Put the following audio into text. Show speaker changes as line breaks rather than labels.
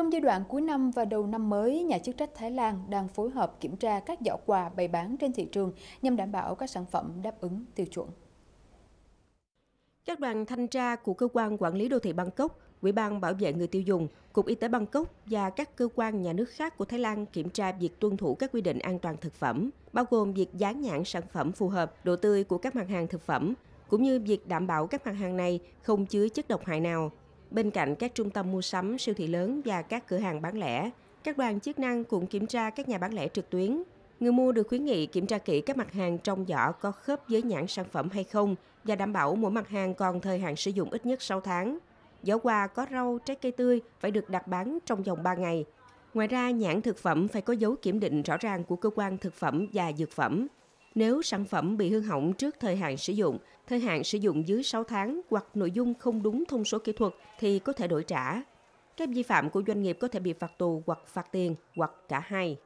Trong giai đoạn cuối năm và đầu năm mới, nhà chức trách Thái Lan đang phối hợp kiểm tra các giỏ quà bày bán trên thị trường nhằm đảm bảo các sản phẩm đáp ứng tiêu chuẩn.
Các đoàn thanh tra của cơ quan quản lý đô thị Bangkok, Ủy ban bảo vệ người tiêu dùng, Cục Y tế Bangkok và các cơ quan nhà nước khác của Thái Lan kiểm tra việc tuân thủ các quy định an toàn thực phẩm, bao gồm việc dán nhãn sản phẩm phù hợp độ tươi của các mặt hàng thực phẩm, cũng như việc đảm bảo các mặt hàng này không chứa chất độc hại nào. Bên cạnh các trung tâm mua sắm, siêu thị lớn và các cửa hàng bán lẻ, các đoàn chức năng cũng kiểm tra các nhà bán lẻ trực tuyến. Người mua được khuyến nghị kiểm tra kỹ các mặt hàng trong giỏ có khớp với nhãn sản phẩm hay không và đảm bảo mỗi mặt hàng còn thời hạn sử dụng ít nhất 6 tháng. Giỏ quà có rau, trái cây tươi phải được đặt bán trong vòng 3 ngày. Ngoài ra, nhãn thực phẩm phải có dấu kiểm định rõ ràng của cơ quan thực phẩm và dược phẩm. Nếu sản phẩm bị hư hỏng trước thời hạn sử dụng, thời hạn sử dụng dưới 6 tháng hoặc nội dung không đúng thông số kỹ thuật thì có thể đổi trả. Các vi phạm của doanh nghiệp có thể bị phạt tù hoặc phạt tiền hoặc cả hai.